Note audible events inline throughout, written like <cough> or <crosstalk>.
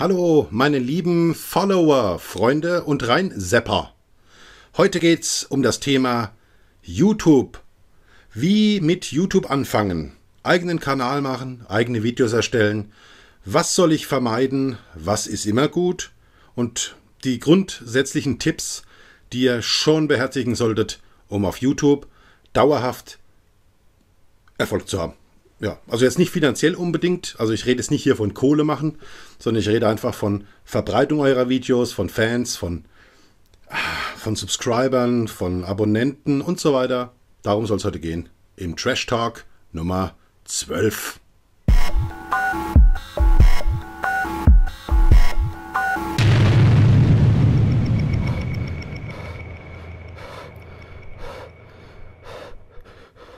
Hallo, meine lieben Follower, Freunde und Rheinsepper. Heute geht's um das Thema YouTube. Wie mit YouTube anfangen? Eigenen Kanal machen, eigene Videos erstellen. Was soll ich vermeiden? Was ist immer gut? Und die grundsätzlichen Tipps, die ihr schon beherzigen solltet, um auf YouTube dauerhaft Erfolg zu haben ja, also jetzt nicht finanziell unbedingt, also ich rede jetzt nicht hier von Kohle machen, sondern ich rede einfach von Verbreitung eurer Videos, von Fans, von, ah, von Subscribern, von Abonnenten und so weiter. Darum soll es heute gehen. Im Trash Talk Nummer 12.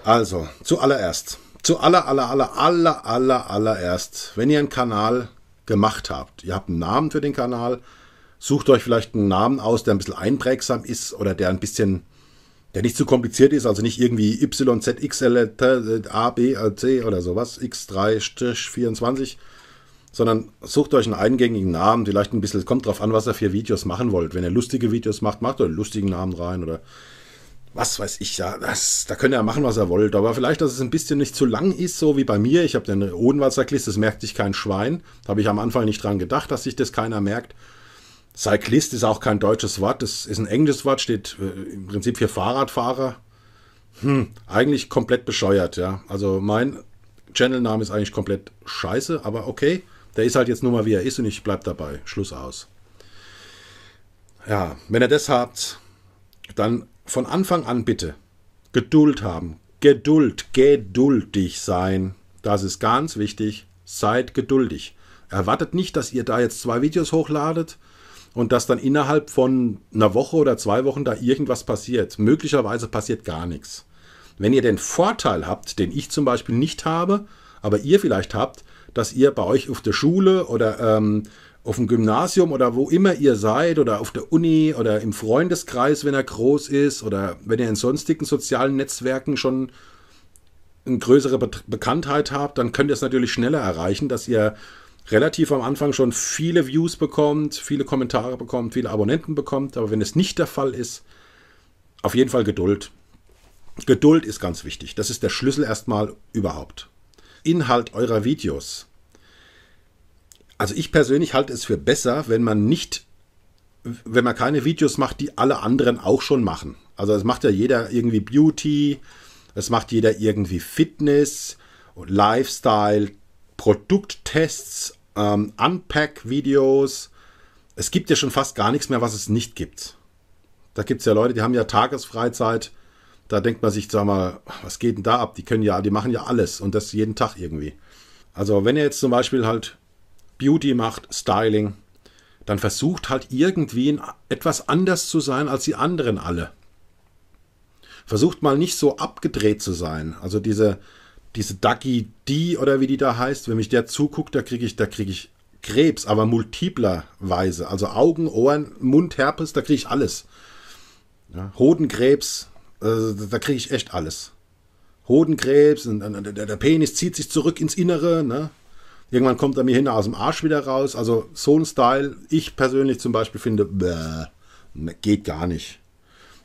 Also, zuallererst zu aller, aller, aller, aller, aller, allererst, wenn ihr einen Kanal gemacht habt, ihr habt einen Namen für den Kanal, sucht euch vielleicht einen Namen aus, der ein bisschen einprägsam ist oder der ein bisschen, der nicht zu kompliziert ist, also nicht irgendwie YZXL, A, B, C oder sowas, X3-24, sondern sucht euch einen eingängigen Namen, vielleicht ein bisschen, kommt drauf an, was ihr für Videos machen wollt. Wenn ihr lustige Videos macht, macht euch einen lustigen Namen rein oder was weiß ich, ja, das, da könnte er machen, was er wollte. Aber vielleicht, dass es ein bisschen nicht zu lang ist, so wie bei mir. Ich habe den Odenwald-Cyclist, das merkt sich kein Schwein. Da habe ich am Anfang nicht dran gedacht, dass sich das keiner merkt. Cyclist ist auch kein deutsches Wort, das ist ein englisches Wort, steht äh, im Prinzip für Fahrradfahrer. Hm, eigentlich komplett bescheuert, ja. Also mein Channel-Name ist eigentlich komplett scheiße, aber okay. Der ist halt jetzt nur mal, wie er ist und ich bleib dabei. Schluss aus. Ja, wenn ihr das habt, dann von Anfang an bitte Geduld haben. Geduld, geduldig sein. Das ist ganz wichtig. Seid geduldig. Erwartet nicht, dass ihr da jetzt zwei Videos hochladet und dass dann innerhalb von einer Woche oder zwei Wochen da irgendwas passiert. Möglicherweise passiert gar nichts. Wenn ihr den Vorteil habt, den ich zum Beispiel nicht habe, aber ihr vielleicht habt, dass ihr bei euch auf der Schule oder ähm, auf dem Gymnasium oder wo immer ihr seid oder auf der Uni oder im Freundeskreis, wenn er groß ist oder wenn ihr in sonstigen sozialen Netzwerken schon eine größere Be Bekanntheit habt, dann könnt ihr es natürlich schneller erreichen, dass ihr relativ am Anfang schon viele Views bekommt, viele Kommentare bekommt, viele Abonnenten bekommt. Aber wenn es nicht der Fall ist, auf jeden Fall Geduld. Geduld ist ganz wichtig. Das ist der Schlüssel erstmal überhaupt. Inhalt eurer Videos also ich persönlich halte es für besser, wenn man nicht, wenn man keine Videos macht, die alle anderen auch schon machen. Also es macht ja jeder irgendwie Beauty, es macht jeder irgendwie Fitness und Lifestyle, Produkttests, ähm, Unpack-Videos. Es gibt ja schon fast gar nichts mehr, was es nicht gibt. Da gibt es ja Leute, die haben ja Tagesfreizeit. Da denkt man sich, sag mal, was geht denn da ab? Die können ja, die machen ja alles und das jeden Tag irgendwie. Also wenn ihr jetzt zum Beispiel halt Beauty macht, Styling, dann versucht halt irgendwie etwas anders zu sein als die anderen alle. Versucht mal nicht so abgedreht zu sein. Also diese, diese Ducky D oder wie die da heißt, wenn mich der zuguckt, da kriege ich, da kriege ich Krebs, aber multiplerweise. Also Augen, Ohren, Mund, Herpes, da kriege ich alles. Ja, Hodenkrebs, äh, da kriege ich echt alles. Hodenkrebs, und, und, der, der Penis zieht sich zurück ins Innere, ne? Irgendwann kommt er mir hinten aus dem Arsch wieder raus. Also so ein Style, ich persönlich zum Beispiel finde, bäh, ne, geht gar nicht.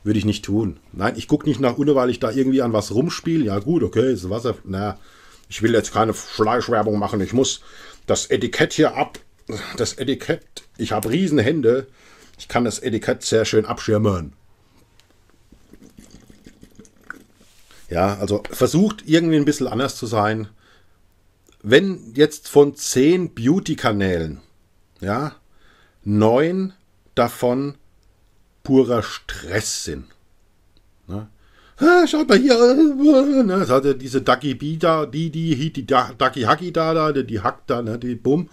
Würde ich nicht tun. Nein, ich gucke nicht nach Unne, weil ich da irgendwie an was rumspiele. Ja gut, okay, ist Wasser. Na, ich will jetzt keine Fleischwerbung machen. Ich muss das Etikett hier ab. Das Etikett. Ich habe riesen Hände. Ich kann das Etikett sehr schön abschirmen. Ja, also versucht irgendwie ein bisschen anders zu sein wenn jetzt von zehn Beauty-Kanälen, ja, neun davon purer Stress sind. Ne? Ah, schaut mal hier, ne, das hatte diese Ducky B da, die, die, die Ducky Haki da, da, die hackt da, ne, die Bumm.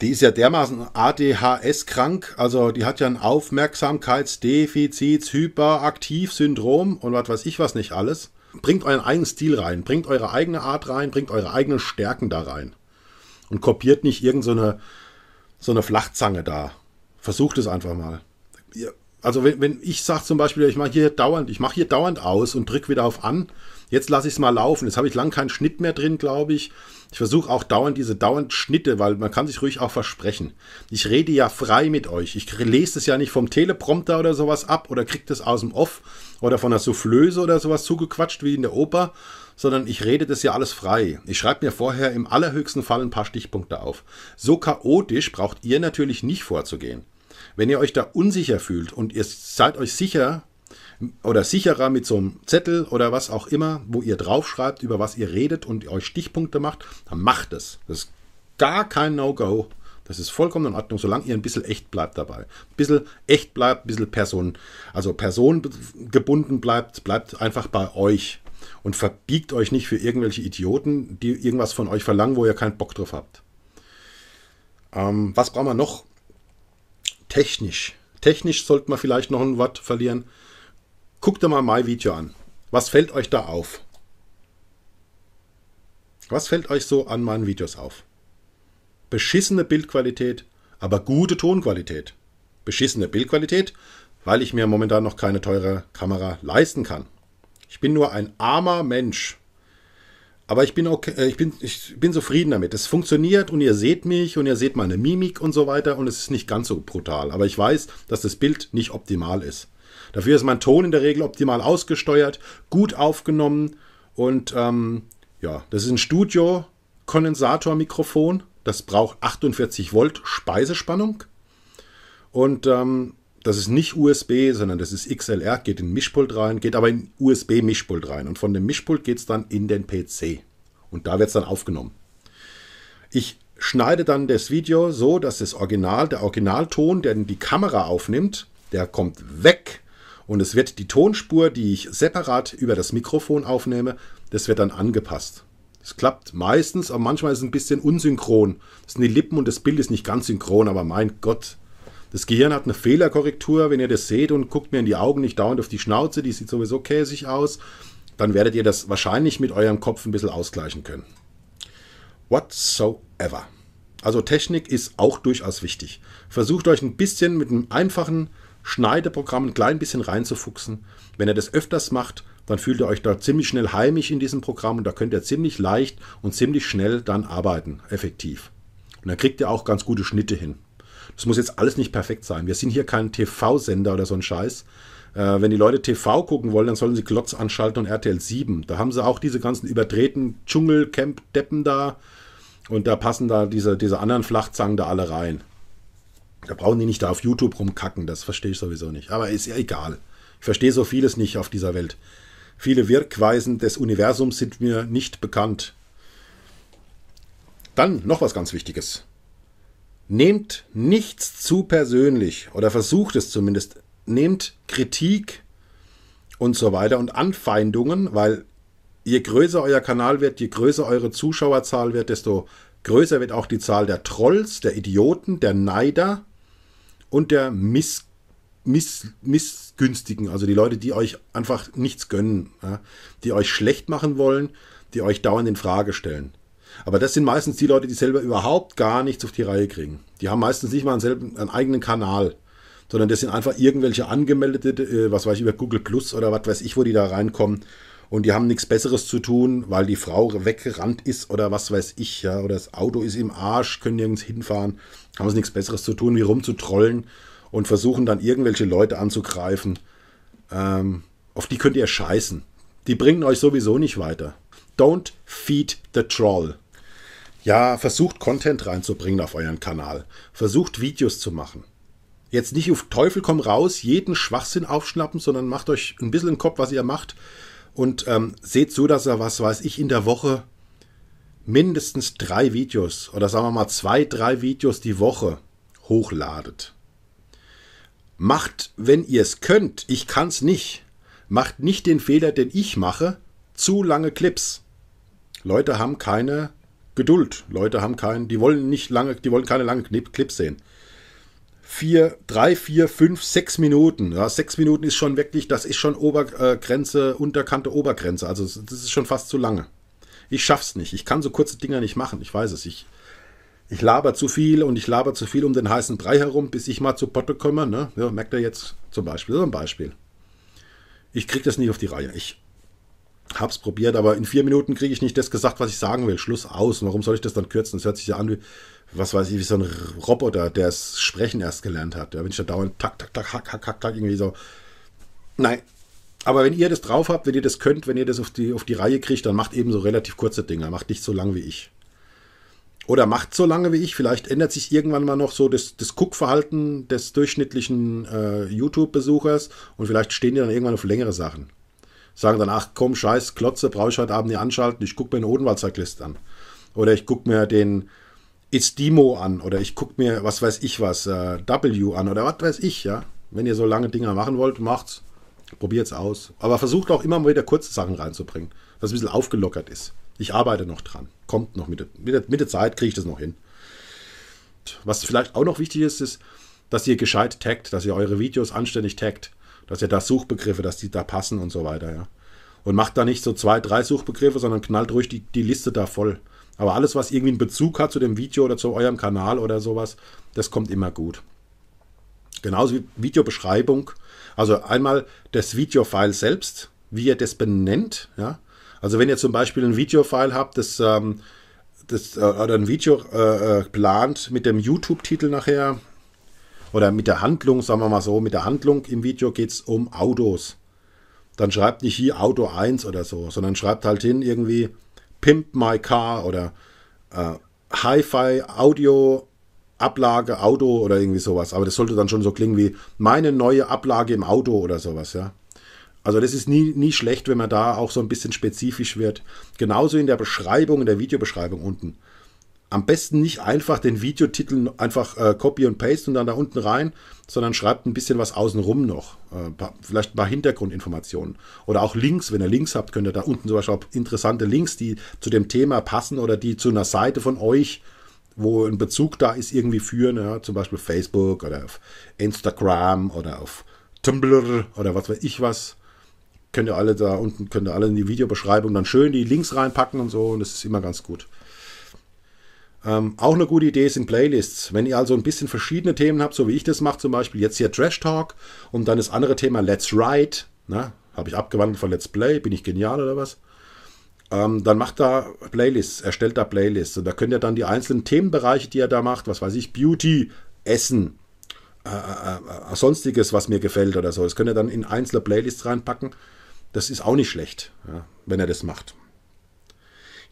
Die ist ja dermaßen ADHS-krank, also die hat ja ein Aufmerksamkeitsdefizits-Hyperaktiv-Syndrom und was weiß ich was nicht alles bringt euren eigenen Stil rein, bringt eure eigene Art rein, bringt eure eigenen Stärken da rein. Und kopiert nicht irgendeine so, so eine Flachzange da. Versucht es einfach mal. Also wenn, wenn ich sage zum Beispiel, ich mache hier dauernd, ich mache hier dauernd aus und drücke wieder auf an, Jetzt lasse ich es mal laufen. Jetzt habe ich lang keinen Schnitt mehr drin, glaube ich. Ich versuche auch dauernd diese dauernd Schnitte, weil man kann sich ruhig auch versprechen. Ich rede ja frei mit euch. Ich lese es ja nicht vom Teleprompter oder sowas ab oder kriege das aus dem Off oder von der Soufflöse oder sowas zugequatscht wie in der Oper, sondern ich rede das ja alles frei. Ich schreibe mir vorher im allerhöchsten Fall ein paar Stichpunkte auf. So chaotisch braucht ihr natürlich nicht vorzugehen. Wenn ihr euch da unsicher fühlt und ihr seid euch sicher, oder sicherer mit so einem Zettel oder was auch immer, wo ihr draufschreibt, über was ihr redet und euch Stichpunkte macht, dann macht es. Das. ist gar kein No-Go. Das ist vollkommen in Ordnung, solange ihr ein bisschen echt bleibt dabei. Ein bisschen echt bleibt, ein bisschen Person, also personengebunden bleibt, bleibt einfach bei euch und verbiegt euch nicht für irgendwelche Idioten, die irgendwas von euch verlangen, wo ihr keinen Bock drauf habt. Ähm, was brauchen wir noch? Technisch. Technisch sollte man vielleicht noch ein Wort verlieren. Guckt doch mal mein Video an. Was fällt euch da auf? Was fällt euch so an meinen Videos auf? Beschissene Bildqualität, aber gute Tonqualität. Beschissene Bildqualität, weil ich mir momentan noch keine teure Kamera leisten kann. Ich bin nur ein armer Mensch. Aber ich bin, okay, äh, ich, bin, ich bin zufrieden damit. Es funktioniert und ihr seht mich und ihr seht meine Mimik und so weiter und es ist nicht ganz so brutal. Aber ich weiß, dass das Bild nicht optimal ist. Dafür ist mein Ton in der Regel optimal ausgesteuert, gut aufgenommen und ähm, ja, das ist ein studio kondensator mikrofon Das braucht 48 Volt Speisespannung. Und ähm, das ist nicht USB, sondern das ist XLR, geht in Mischpult rein, geht aber in USB-Mischpult rein. Und von dem Mischpult geht es dann in den PC. Und da wird es dann aufgenommen. Ich schneide dann das Video so, dass das Original, der Originalton, der die Kamera aufnimmt, der kommt weg und es wird die Tonspur, die ich separat über das Mikrofon aufnehme, das wird dann angepasst. Es klappt meistens, aber manchmal ist es ein bisschen unsynchron. Das sind die Lippen und das Bild ist nicht ganz synchron, aber mein Gott. Das Gehirn hat eine Fehlerkorrektur, wenn ihr das seht und guckt mir in die Augen, nicht dauernd auf die Schnauze, die sieht sowieso käsig aus, dann werdet ihr das wahrscheinlich mit eurem Kopf ein bisschen ausgleichen können. Whatsoever. Also Technik ist auch durchaus wichtig. Versucht euch ein bisschen mit einem einfachen Schneideprogramm ein klein bisschen reinzufuchsen. Wenn ihr das öfters macht, dann fühlt ihr euch da ziemlich schnell heimisch in diesem Programm und da könnt ihr ziemlich leicht und ziemlich schnell dann arbeiten, effektiv. Und dann kriegt ihr auch ganz gute Schnitte hin. Das muss jetzt alles nicht perfekt sein. Wir sind hier kein TV-Sender oder so ein Scheiß. Äh, wenn die Leute TV gucken wollen, dann sollen sie Glotz anschalten und RTL 7. Da haben sie auch diese ganzen überdrehten Dschungelcamp-Deppen da. Und da passen da diese, diese anderen Flachzangen da alle rein. Da brauchen die nicht da auf YouTube rumkacken, das verstehe ich sowieso nicht. Aber ist ja egal. Ich verstehe so vieles nicht auf dieser Welt. Viele Wirkweisen des Universums sind mir nicht bekannt. Dann noch was ganz Wichtiges. Nehmt nichts zu persönlich oder versucht es zumindest. Nehmt Kritik und so weiter und Anfeindungen, weil je größer euer Kanal wird, je größer eure Zuschauerzahl wird, desto größer wird auch die Zahl der Trolls, der Idioten, der Neider und der Miss, Miss, Missgünstigen, also die Leute, die euch einfach nichts gönnen, ja, die euch schlecht machen wollen, die euch dauernd in Frage stellen. Aber das sind meistens die Leute, die selber überhaupt gar nichts auf die Reihe kriegen. Die haben meistens nicht mal einen, selben, einen eigenen Kanal, sondern das sind einfach irgendwelche angemeldete, äh, was weiß ich, über Google Plus oder was weiß ich, wo die da reinkommen und die haben nichts Besseres zu tun, weil die Frau weggerannt ist oder was weiß ich, ja, oder das Auto ist im Arsch, können nirgends hinfahren, haben sie nichts Besseres zu tun, wie rumzutrollen und versuchen dann irgendwelche Leute anzugreifen. Ähm, auf die könnt ihr scheißen. Die bringen euch sowieso nicht weiter. Don't feed the troll. Ja, versucht Content reinzubringen auf euren Kanal. Versucht Videos zu machen. Jetzt nicht auf Teufel komm raus, jeden Schwachsinn aufschnappen, sondern macht euch ein bisschen im Kopf, was ihr macht. Und ähm, seht zu, dass er, was weiß ich, in der Woche mindestens drei Videos oder sagen wir mal zwei, drei Videos die Woche hochladet. Macht, wenn ihr es könnt, ich kann es nicht, macht nicht den Fehler, den ich mache, zu lange Clips. Leute haben keine Geduld. Leute haben keinen, die wollen nicht lange, die wollen keine langen Clips sehen vier, drei, vier, fünf, sechs Minuten. Ja, sechs Minuten ist schon wirklich, das ist schon Obergrenze, äh, Unterkante, Obergrenze. Also das ist schon fast zu lange. Ich schaff's nicht. Ich kann so kurze Dinger nicht machen. Ich weiß es. Ich, ich laber zu viel und ich laber zu viel um den heißen Brei herum, bis ich mal zu Potte komme. Ne? Ja, merkt ihr jetzt zum Beispiel? So ein Beispiel. Ich krieg das nicht auf die Reihe. Ich hab's probiert, aber in vier Minuten kriege ich nicht das gesagt, was ich sagen will. Schluss aus. Warum soll ich das dann kürzen? Das hört sich ja an wie was weiß ich, wie so ein Roboter, der das Sprechen erst gelernt hat. Ja, wenn ich da dauernd tak, tak, tak, hack, hack, hack, hack, irgendwie so. Nein. Aber wenn ihr das drauf habt, wenn ihr das könnt, wenn ihr das auf die, auf die Reihe kriegt, dann macht eben so relativ kurze Dinger. Macht nicht so lang wie ich. Oder macht so lange wie ich. Vielleicht ändert sich irgendwann mal noch so das, das Guckverhalten des durchschnittlichen äh, YouTube-Besuchers und vielleicht stehen die dann irgendwann auf längere Sachen. Sagen dann, ach komm, scheiß Klotze, brauche ich heute Abend nicht anschalten. Ich gucke mir den Odenwaldzyklist an. Oder ich gucke mir den, jetzt Demo an oder ich gucke mir, was weiß ich was, äh, W an oder was weiß ich, ja. Wenn ihr so lange Dinger machen wollt, macht's. Probiert's aus. Aber versucht auch immer mal wieder kurze Sachen reinzubringen, dass es ein bisschen aufgelockert ist. Ich arbeite noch dran. Kommt noch mit der, mit der, mit der Zeit, kriege ich das noch hin. Was vielleicht auch noch wichtig ist, ist, dass ihr gescheit taggt, dass ihr eure Videos anständig taggt, dass ihr da Suchbegriffe, dass die da passen und so weiter, ja. Und macht da nicht so zwei, drei Suchbegriffe, sondern knallt ruhig die, die Liste da voll. Aber alles, was irgendwie einen Bezug hat zu dem Video oder zu eurem Kanal oder sowas, das kommt immer gut. Genauso wie Videobeschreibung. Also einmal das Videofile selbst, wie ihr das benennt. Ja? Also wenn ihr zum Beispiel ein Videofile habt, das, ähm, das äh, oder ein Video äh, äh, plant mit dem YouTube-Titel nachher oder mit der Handlung, sagen wir mal so, mit der Handlung im Video geht es um Autos. Dann schreibt nicht hier Auto 1 oder so, sondern schreibt halt hin irgendwie Pimp My Car oder äh, Hi-Fi Audio Ablage Auto oder irgendwie sowas. Aber das sollte dann schon so klingen wie meine neue Ablage im Auto oder sowas, ja. Also das ist nie, nie schlecht, wenn man da auch so ein bisschen spezifisch wird. Genauso in der Beschreibung, in der Videobeschreibung unten am besten nicht einfach den Videotitel einfach äh, copy und paste und dann da unten rein, sondern schreibt ein bisschen was außenrum noch. Äh, paar, vielleicht ein paar Hintergrundinformationen. Oder auch Links, wenn ihr Links habt, könnt ihr da unten zum Beispiel interessante Links, die zu dem Thema passen oder die zu einer Seite von euch, wo ein Bezug da ist, irgendwie führen. Ja, zum Beispiel Facebook oder auf Instagram oder auf Tumblr oder was weiß ich was. Könnt ihr alle da unten, könnt ihr alle in die Videobeschreibung dann schön die Links reinpacken und so und das ist immer ganz gut. Ähm, auch eine gute Idee sind Playlists. Wenn ihr also ein bisschen verschiedene Themen habt, so wie ich das mache, zum Beispiel jetzt hier Trash Talk und dann das andere Thema Let's Write, ne? habe ich abgewandelt von Let's Play, bin ich genial oder was? Ähm, dann macht da Playlists, erstellt da Playlists und da könnt ihr dann die einzelnen Themenbereiche, die ihr da macht, was weiß ich, Beauty, Essen, äh, äh, äh, äh sonstiges, was mir gefällt oder so, das könnt ihr dann in einzelne Playlists reinpacken. Das ist auch nicht schlecht, ja, wenn ihr das macht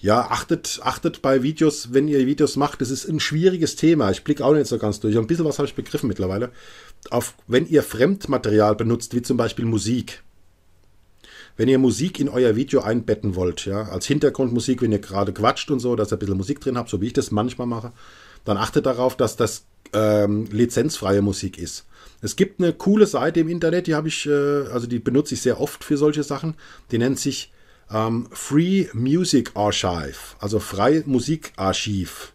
ja, achtet, achtet bei Videos, wenn ihr Videos macht, das ist ein schwieriges Thema. Ich blicke auch nicht so ganz durch. Ein bisschen was habe ich begriffen mittlerweile. Auf, wenn ihr Fremdmaterial benutzt, wie zum Beispiel Musik, wenn ihr Musik in euer Video einbetten wollt, ja, als Hintergrundmusik, wenn ihr gerade quatscht und so, dass ihr ein bisschen Musik drin habt, so wie ich das manchmal mache, dann achtet darauf, dass das ähm, lizenzfreie Musik ist. Es gibt eine coole Seite im Internet, die habe ich, äh, also die benutze ich sehr oft für solche Sachen. Die nennt sich ähm, Free Music Archive, also Freie Musikarchiv,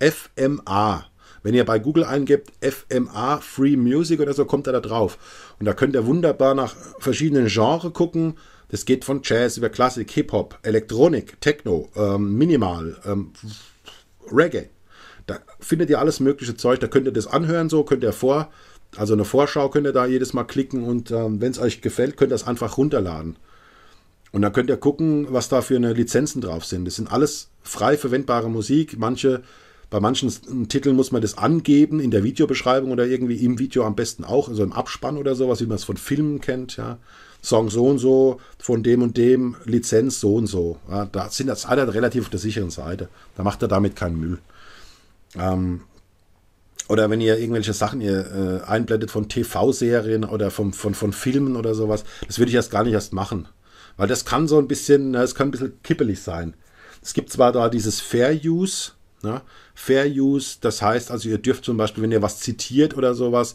FMA. Wenn ihr bei Google eingebt FMA Free Music oder so, kommt er da drauf. Und da könnt ihr wunderbar nach verschiedenen Genres gucken. Das geht von Jazz über Klassik, Hip-Hop, Elektronik, Techno, ähm, Minimal, ähm, Reggae. Da findet ihr alles mögliche Zeug. Da könnt ihr das anhören, so könnt ihr vor, also eine Vorschau könnt ihr da jedes Mal klicken und ähm, wenn es euch gefällt, könnt ihr das einfach runterladen. Und dann könnt ihr gucken, was da für eine Lizenzen drauf sind. Das sind alles frei verwendbare Musik. Manche, bei manchen Titeln muss man das angeben in der Videobeschreibung oder irgendwie im Video am besten auch, also im Abspann oder sowas, wie man es von Filmen kennt, ja. Song so und so, von dem und dem, Lizenz so und so. Ja, da sind das alle relativ auf der sicheren Seite. Da macht er damit keinen Müll. Ähm, oder wenn ihr irgendwelche Sachen ihr, äh, einblendet von TV-Serien oder vom, von, von Filmen oder sowas, das würde ich erst gar nicht erst machen. Weil das kann so ein bisschen, es kann ein bisschen kippelig sein. Es gibt zwar da dieses Fair Use, ne? Fair Use, das heißt also, ihr dürft zum Beispiel, wenn ihr was zitiert oder sowas,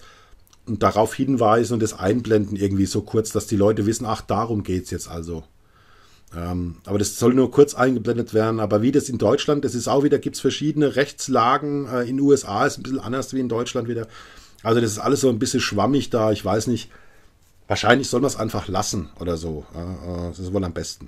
und darauf hinweisen und das einblenden irgendwie so kurz, dass die Leute wissen, ach, darum geht es jetzt also. Ähm, aber das soll nur kurz eingeblendet werden. Aber wie das in Deutschland, das ist auch wieder, gibt es verschiedene Rechtslagen. Äh, in den USA ist ein bisschen anders wie in Deutschland wieder. Also das ist alles so ein bisschen schwammig da. Ich weiß nicht, Wahrscheinlich soll man es einfach lassen oder so. Äh, das ist wohl am besten.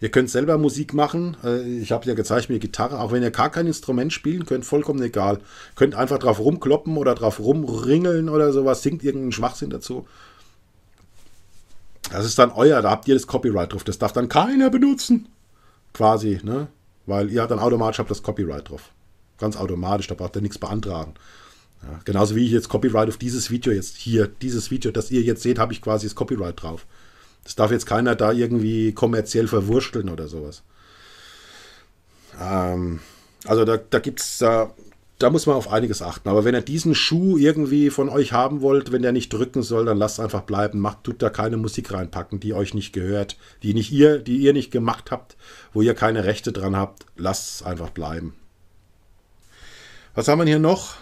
Ihr könnt selber Musik machen. Äh, ich habe ja gezeigt, mir Gitarre. Auch wenn ihr gar kein Instrument spielen könnt, vollkommen egal. Könnt einfach drauf rumkloppen oder drauf rumringeln oder sowas. Singt irgendeinen Schwachsinn dazu. Das ist dann euer. Da habt ihr das Copyright drauf. Das darf dann keiner benutzen. Quasi, ne? Weil ihr dann automatisch habt das Copyright drauf. Ganz automatisch. Da braucht ihr nichts beantragen. Ja, genauso wie ich jetzt Copyright auf dieses Video jetzt hier, dieses Video, das ihr jetzt seht, habe ich quasi das Copyright drauf. Das darf jetzt keiner da irgendwie kommerziell verwurschteln oder sowas. Ähm, also da, da gibt es, da, da muss man auf einiges achten. Aber wenn ihr diesen Schuh irgendwie von euch haben wollt, wenn der nicht drücken soll, dann lasst einfach bleiben. Macht, tut da keine Musik reinpacken, die euch nicht gehört, die nicht ihr, die ihr nicht gemacht habt, wo ihr keine Rechte dran habt. Lasst es einfach bleiben. Was haben wir hier noch?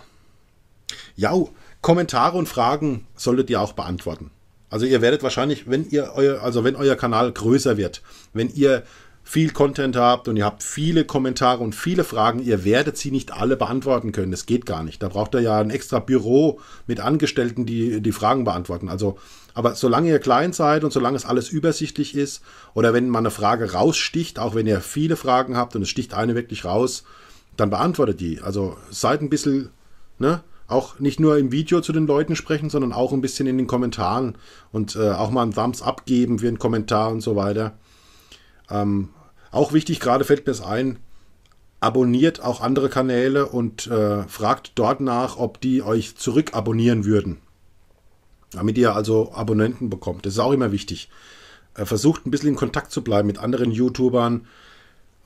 Ja, Kommentare und Fragen solltet ihr auch beantworten. Also ihr werdet wahrscheinlich, wenn ihr euer, also wenn euer Kanal größer wird, wenn ihr viel Content habt und ihr habt viele Kommentare und viele Fragen, ihr werdet sie nicht alle beantworten können. Das geht gar nicht. Da braucht ihr ja ein extra Büro mit Angestellten, die die Fragen beantworten. Also, aber solange ihr klein seid und solange es alles übersichtlich ist oder wenn mal eine Frage raussticht, auch wenn ihr viele Fragen habt und es sticht eine wirklich raus, dann beantwortet die. Also seid ein bisschen, ne? auch nicht nur im Video zu den Leuten sprechen, sondern auch ein bisschen in den Kommentaren und äh, auch mal einen Thumbs up geben für einen Kommentar und so weiter. Ähm, auch wichtig, gerade fällt mir es ein, abonniert auch andere Kanäle und äh, fragt dort nach, ob die euch zurück abonnieren würden. Damit ihr also Abonnenten bekommt. Das ist auch immer wichtig. Äh, versucht ein bisschen in Kontakt zu bleiben mit anderen YouTubern,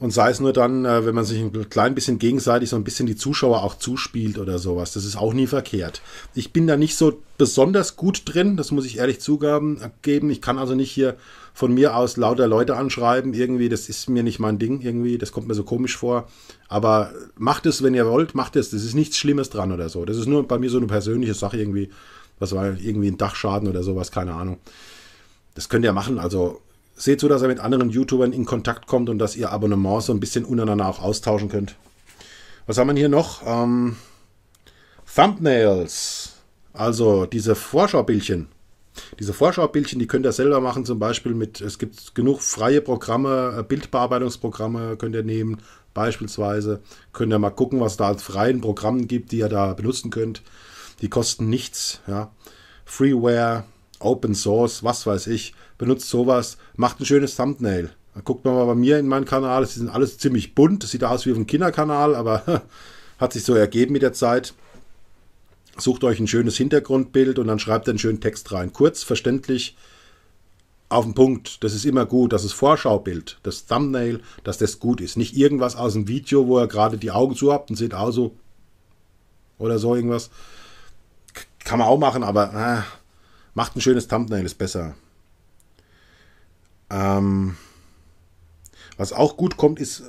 und sei es nur dann, äh, wenn man sich ein klein bisschen gegenseitig so ein bisschen die Zuschauer auch zuspielt oder sowas. Das ist auch nie verkehrt. Ich bin da nicht so besonders gut drin, das muss ich ehrlich zugeben. Ich kann also nicht hier von mir aus lauter Leute anschreiben. Irgendwie, das ist mir nicht mein Ding. Irgendwie, das kommt mir so komisch vor. Aber macht es, wenn ihr wollt, macht es. Das ist nichts Schlimmes dran oder so. Das ist nur bei mir so eine persönliche Sache irgendwie. Was war irgendwie ein Dachschaden oder sowas, keine Ahnung. Das könnt ihr machen. Also seht zu, so, dass ihr mit anderen YouTubern in Kontakt kommt und dass ihr Abonnements so ein bisschen untereinander auch austauschen könnt. Was haben wir hier noch? Ähm, Thumbnails. Also diese Vorschaubildchen. Diese Vorschaubildchen, die könnt ihr selber machen, zum Beispiel mit, es gibt genug freie Programme, äh, Bildbearbeitungsprogramme könnt ihr nehmen, beispielsweise. Könnt ihr mal gucken, was da als freien Programmen gibt, die ihr da benutzen könnt. Die kosten nichts, ja. Freeware, Open Source, was weiß ich, benutzt sowas, macht ein schönes Thumbnail. guckt mal bei mir in meinen Kanal, es sind alles ziemlich bunt, das sieht aus wie auf einem Kinderkanal, aber <laughs> hat sich so ergeben mit der Zeit. Sucht euch ein schönes Hintergrundbild und dann schreibt einen schönen Text rein. Kurz, verständlich, auf den Punkt. Das ist immer gut. Das ist Vorschaubild, das Thumbnail, dass das gut ist. Nicht irgendwas aus dem Video, wo ihr gerade die Augen zu habt und seht auch so oder so irgendwas. Kann man auch machen, aber äh, Macht ein schönes Thumbnail, ist besser. Ähm, was auch gut kommt, ist,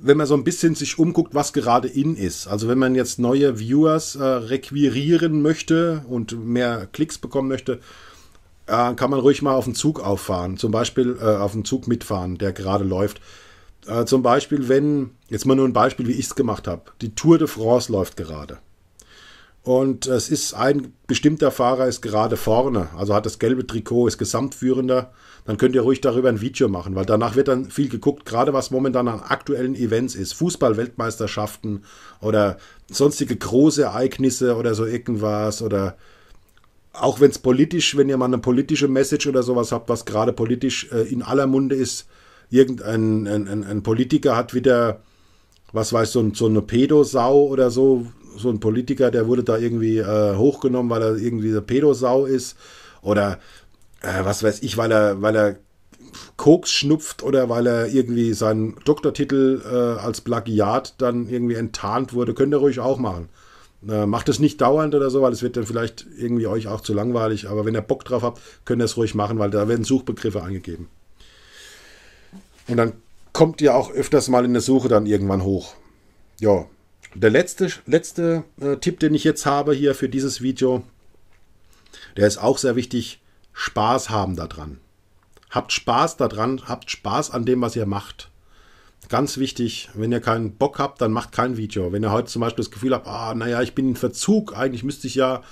wenn man so ein bisschen sich umguckt, was gerade in ist. Also wenn man jetzt neue Viewers äh, requirieren möchte und mehr Klicks bekommen möchte, äh, kann man ruhig mal auf den Zug auffahren. Zum Beispiel äh, auf den Zug mitfahren, der gerade läuft. Äh, zum Beispiel, wenn, jetzt mal nur ein Beispiel, wie ich es gemacht habe. Die Tour de France läuft gerade. Und es ist ein bestimmter Fahrer ist gerade vorne, also hat das gelbe Trikot, ist gesamtführender. Dann könnt ihr ruhig darüber ein Video machen, weil danach wird dann viel geguckt, gerade was momentan an aktuellen Events ist. Fußball-Weltmeisterschaften oder sonstige große Ereignisse oder so irgendwas oder auch wenn es politisch, wenn ihr mal eine politische Message oder sowas habt, was gerade politisch äh, in aller Munde ist, irgendein ein, ein, ein Politiker hat wieder, was weiß so, so eine Pedosau oder so so ein Politiker, der wurde da irgendwie äh, hochgenommen, weil er irgendwie eine Pedosau ist oder äh, was weiß ich, weil er, weil er Koks schnupft oder weil er irgendwie seinen Doktortitel äh, als Plagiat dann irgendwie enttarnt wurde, könnt ihr ruhig auch machen. Äh, macht es nicht dauernd oder so, weil es wird dann vielleicht irgendwie euch auch zu langweilig. Aber wenn ihr Bock drauf habt, könnt ihr es ruhig machen, weil da werden Suchbegriffe angegeben. Und dann kommt ihr auch öfters mal in der Suche dann irgendwann hoch. Ja, der letzte, letzte äh, Tipp, den ich jetzt habe hier für dieses Video, der ist auch sehr wichtig. Spaß haben daran. Habt Spaß daran, habt Spaß an dem, was ihr macht. Ganz wichtig, wenn ihr keinen Bock habt, dann macht kein Video. Wenn ihr heute zum Beispiel das Gefühl habt, ah, naja, ich bin in Verzug, eigentlich müsste ich ja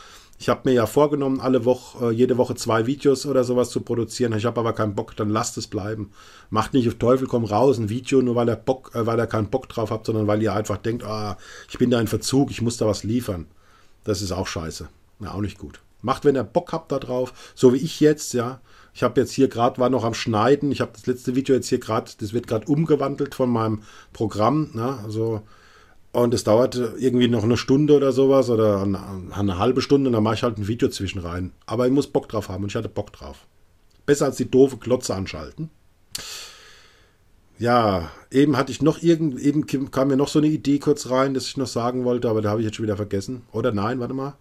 ich habe mir ja vorgenommen, alle Woche, äh, jede Woche zwei Videos oder sowas zu produzieren. Ich habe aber keinen Bock, dann lasst es bleiben. Macht nicht auf Teufel komm raus ein Video, nur weil ihr Bock, äh, weil ihr keinen Bock drauf habt, sondern weil ihr einfach denkt, ah, ich bin da in Verzug, ich muss da was liefern. Das ist auch scheiße. Na, auch nicht gut. Macht, wenn ihr Bock habt da drauf, so wie ich jetzt, ja. Ich habe jetzt hier gerade, war noch am Schneiden. Ich habe das letzte Video jetzt hier gerade, das wird gerade umgewandelt von meinem Programm. Ne? Also und es dauert irgendwie noch eine Stunde oder sowas oder eine, eine halbe Stunde und dann mache ich halt ein Video zwischen rein. Aber ich muss Bock drauf haben und ich hatte Bock drauf. Besser als die doofe Klotze anschalten. Ja, eben hatte ich noch irgend, eben kam mir noch so eine Idee kurz rein, dass ich noch sagen wollte, aber da habe ich jetzt schon wieder vergessen. Oder nein, warte mal.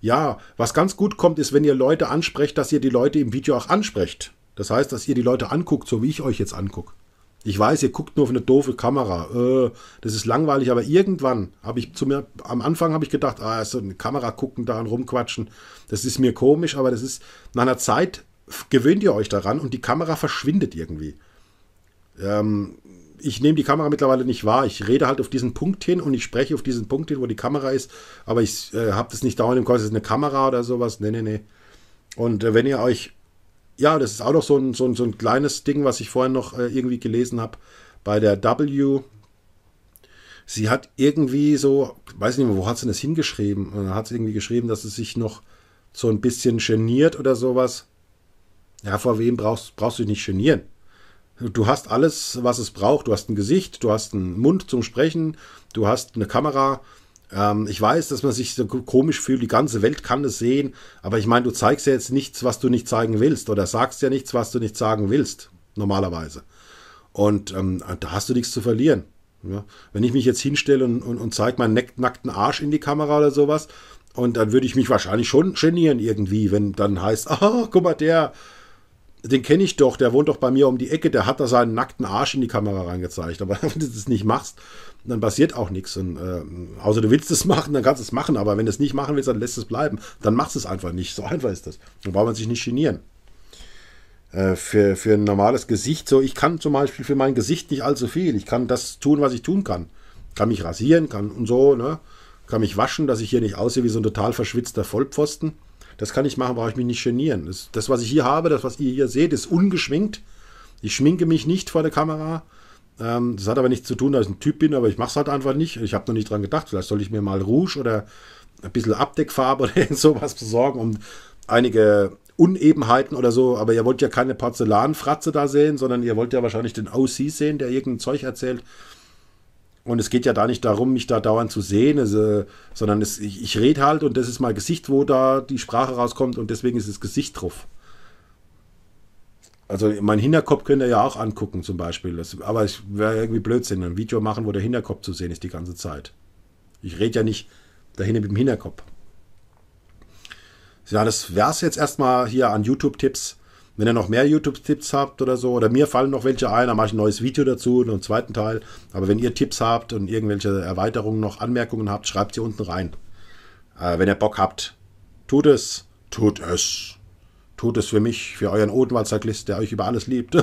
Ja, was ganz gut kommt, ist, wenn ihr Leute ansprecht, dass ihr die Leute im Video auch ansprecht. Das heißt, dass ihr die Leute anguckt, so wie ich euch jetzt angucke. Ich weiß, ihr guckt nur auf eine doofe Kamera. Äh, das ist langweilig, aber irgendwann habe ich zu mir, am Anfang habe ich gedacht, ah, so eine Kamera gucken, daran rumquatschen. Das ist mir komisch, aber das ist, nach einer Zeit gewöhnt ihr euch daran und die Kamera verschwindet irgendwie. Ähm, ich nehme die Kamera mittlerweile nicht wahr. Ich rede halt auf diesen Punkt hin und ich spreche auf diesen Punkt hin, wo die Kamera ist. Aber ich äh, habe das nicht dauernd im Kopf, es ist eine Kamera oder sowas. Nee, nee, nee. Und äh, wenn ihr euch ja, das ist auch noch so ein, so ein, so ein kleines Ding, was ich vorhin noch äh, irgendwie gelesen habe bei der W. Sie hat irgendwie so, weiß nicht mehr, wo hat sie das hingeschrieben? Hat sie irgendwie geschrieben, dass sie sich noch so ein bisschen geniert oder sowas? Ja, vor wem brauchst, brauchst du dich nicht genieren? Du hast alles, was es braucht. Du hast ein Gesicht, du hast einen Mund zum Sprechen, du hast eine Kamera, ähm, ich weiß, dass man sich so komisch fühlt, die ganze Welt kann das sehen, aber ich meine, du zeigst ja jetzt nichts, was du nicht zeigen willst oder sagst ja nichts, was du nicht sagen willst, normalerweise. Und ähm, da hast du nichts zu verlieren. Ja? Wenn ich mich jetzt hinstelle und, und, und zeige meinen nackten Arsch in die Kamera oder sowas, und dann würde ich mich wahrscheinlich schon genieren irgendwie, wenn dann heißt, ah, <laughs> oh, guck mal, der den kenne ich doch, der wohnt doch bei mir um die Ecke, der hat da seinen nackten Arsch in die Kamera reingezeigt. Aber <laughs> wenn du das nicht machst, dann passiert auch nichts. äh, außer du willst es machen, dann kannst du es machen. Aber wenn du es nicht machen willst, dann lässt es bleiben. Dann machst du es einfach nicht. So <laughs> einfach ist das. Dann braucht man sich nicht genieren. Äh, für, für ein normales Gesicht, so ich kann zum Beispiel für mein Gesicht nicht allzu viel. Ich kann das tun, was ich tun kann. Kann mich rasieren, kann und so, ne? Kann mich waschen, dass ich hier nicht aussehe wie so ein total verschwitzter Vollpfosten. Das kann ich machen, brauche ich mich nicht genieren. Das, das, was ich hier habe, das, was ihr hier seht, ist ungeschminkt. Ich schminke mich nicht vor der Kamera. Ähm, das hat aber nichts zu tun, dass ich ein Typ bin, aber ich mache es halt einfach nicht. Ich habe noch nicht dran gedacht. Vielleicht soll ich mir mal Rouge oder ein bisschen Abdeckfarbe <laughs> oder sowas besorgen, um einige Unebenheiten oder so. Aber ihr wollt ja keine Porzellanfratze da sehen, sondern ihr wollt ja wahrscheinlich den OC sehen, der irgendein Zeug erzählt. Und es geht ja da nicht darum, mich da dauernd zu sehen, also, sondern es, ich, ich rede halt und das ist mein Gesicht, wo da die Sprache rauskommt und deswegen ist das Gesicht drauf. Also mein Hinterkopf könnt ihr ja auch angucken zum Beispiel. Das, aber es wäre irgendwie Blödsinn, ein Video machen, wo der Hinterkopf zu sehen ist die ganze Zeit. Ich rede ja nicht dahinter mit dem Hinterkopf. Ja, das wäre es jetzt erstmal hier an YouTube-Tipps. Wenn ihr noch mehr YouTube-Tipps habt oder so, oder mir fallen noch welche ein, dann mache ich ein neues Video dazu, einen zweiten Teil. Aber wenn ihr Tipps habt und irgendwelche Erweiterungen noch, Anmerkungen habt, schreibt sie unten rein. Äh, wenn ihr Bock habt, tut es. Tut es. Tut es für mich, für euren Odenwald-Cyclist, der euch über alles liebt.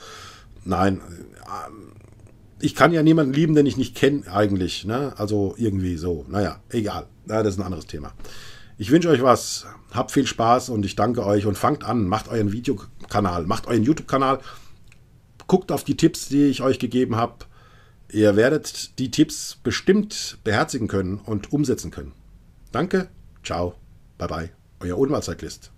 <laughs> Nein, äh, ich kann ja niemanden lieben, den ich nicht kenne eigentlich. Ne? Also irgendwie so. Naja, egal. Ja, das ist ein anderes Thema. Ich wünsche euch was. Habt viel Spaß und ich danke euch und fangt an. Macht euren Videokanal, macht euren YouTube-Kanal. Guckt auf die Tipps, die ich euch gegeben habe. Ihr werdet die Tipps bestimmt beherzigen können und umsetzen können. Danke, ciao, bye bye, euer Unwahlzeitlist.